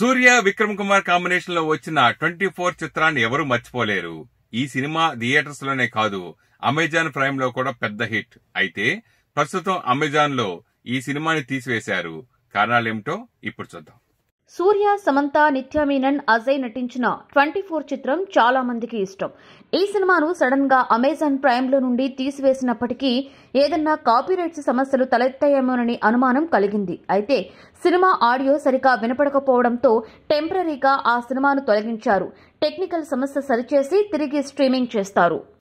సూర్య Vikram Kumar combination లో వచ్చిన twenty four చిత్రాన్ని ఎవరూ మర్చిపోలేరు ఈ సినిమా థియేటర్స్ లోనే కాదు అమెజాన్ ప్రైమ్ లో కూడా పెద్ద హిట్ అయితే ప్రస్తుతం అమెజాన్ లో ఈ సినిమాని తీసివేశారు కారణాలేమిటో ఇప్పుడు చూద్దాం సూర్య సమంత నిత్య మీనన్ అజయ్ నటించిన ట్వంటీ ఫోర్ చిత్రం చాలా మందికి ఇష్టం ఈ సినిమాను సడన్ గా అమెజాన్ ప్రైమ్ లో నుండి తీసివేసినప్పటికీ ఏదన్నా కాపీరైట్స్ సమస్యలు తలెత్తాయేమోనని అనుమానం కలిగింది అయితే సినిమా ఆడియో సరిగా వినపడకపోవడంతో టెంపరీగా ఆ సినిమాను తొలగించారు టెక్నికల్ సమస్య సరిచేసి తిరిగి స్ట్రీమింగ్ చేస్తారు